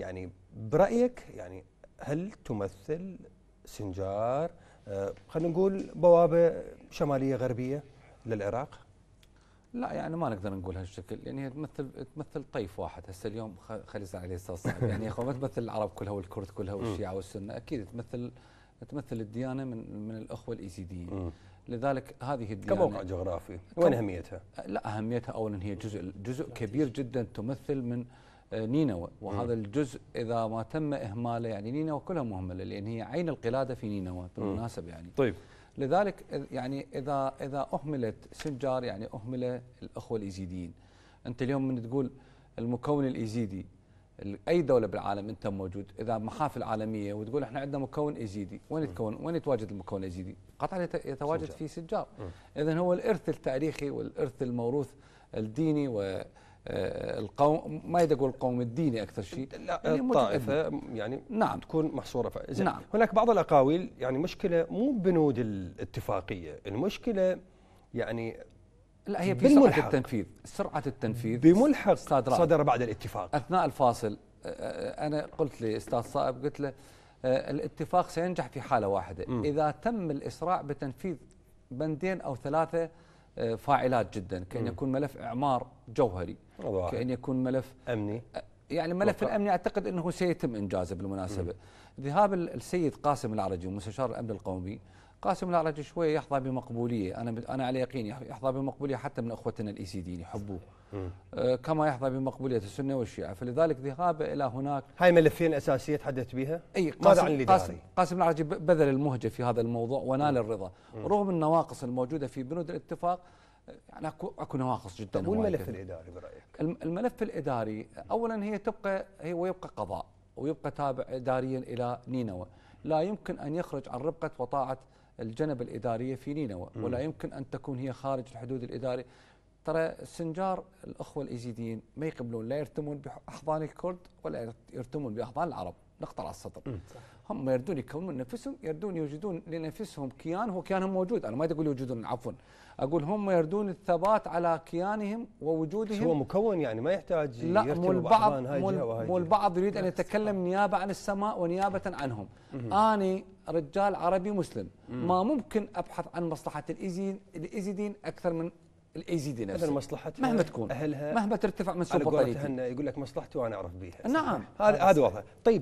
يعني برايك يعني هل تمثل سنجار آه، خلينا نقول بوابه شماليه غربيه للعراق؟ لا يعني ما نقدر نقول هالشكل يعني هي تمثل تمثل طيف واحد هسه اليوم خليز عليه والسلام يعني يا اخوان ما تمثل العرب كلها والكرد كلها والشيعه والسنه اكيد تمثل تمثل الديانه من من الاخوه الايزيديين لذلك هذه الديانه كموقع جغرافي وين اهميتها؟ لا اهميتها اولا هي جزء جزء كبير جدا تمثل من آه، نينوى وهذا الجزء اذا ما تم اهماله يعني نينوى كلها مهمله لان هي عين القلاده في نينوى بالمناسبه يعني طيب لذلك يعني اذا اذا اهملت سنجار يعني اهمل الاخوه الايزيديين انت اليوم من تقول المكون الايزيدي اي دوله بالعالم انت موجود اذا محافل عالميه وتقول احنا عندنا مكون ايزيدي وين يتكون وين يتواجد المكون الايزيدي قطعا يتواجد سنجار. في سجار اذا هو الارث التاريخي والارث الموروث الديني و آه، القوم ما اقول القوم الديني اكثر شيء لا يعني آه، الطائفه يعني نعم تكون محصوره زين نعم هناك بعض الاقاويل يعني مشكله مو بنود الاتفاقيه المشكله يعني لا هي في سرعه التنفيذ سرعه التنفيذ بملحق صدر, صدر بعد الاتفاق اثناء الفاصل آه، انا قلت لاستاذ صائب قلت له الاتفاق سينجح في حاله واحده م. اذا تم الاسراع بتنفيذ بندين او ثلاثه فاعلات جدا كأن يكون ملف إعمار جوهري كأن يكون ملف أمني يعني الملف الامني اعتقد انه سيتم انجازه بالمناسبه ذهاب السيد قاسم العرجي مستشار الامن القومي قاسم العرجي شويه يحظى بمقبوليه انا انا على يقين يحظى بمقبوليه حتى من اخوتنا الاي دين يحبوه آه، كما يحظى بمقبوليه السنه والشيعه فلذلك ذهابه الى هناك هاي ملفين اساسيه تحدثت بها اي قاسم عن قاسم, قاسم العرجي بذل المهجه في هذا الموضوع ونال الرضا رغم النواقص الموجوده في بنود الاتفاق يعني اكو اكو نواقص جدا طب الملف الاداري برايك؟ الملف الاداري اولا هي تبقى هي ويبقى قضاء ويبقى تابع اداريا الى نينوى، لا يمكن ان يخرج عن ربقه وطاعه الجنب الاداريه في نينوى ولا يمكن ان تكون هي خارج الحدود الاداريه ترى السنجار الاخوه الايزيديين ما يقبلون لا يرتمون باحضان الكرد ولا يرتمون باحضان العرب نقطة على السطر هم يردون يكونون نفسهم يردون يوجدون لنفسهم كيان هو كيانهم موجود أنا ما أقول يوجدون عفوا أقول هم يردون الثبات على كيانهم ووجودهم هو مكون يعني ما يحتاج لا مو البعض مو البعض يريد أن يتكلم نيابة عن السماء ونيابة عنهم أنا رجال عربي مسلم ما ممكن أبحث عن مصلحة الإيزيدين أكثر من الايزيدي نفسه مثلا مصلحتها مهما تكون اهلها مهما ترتفع من سوق يقول لك مصلحته انا اعرف بيها نعم هذا هذا واضح طيب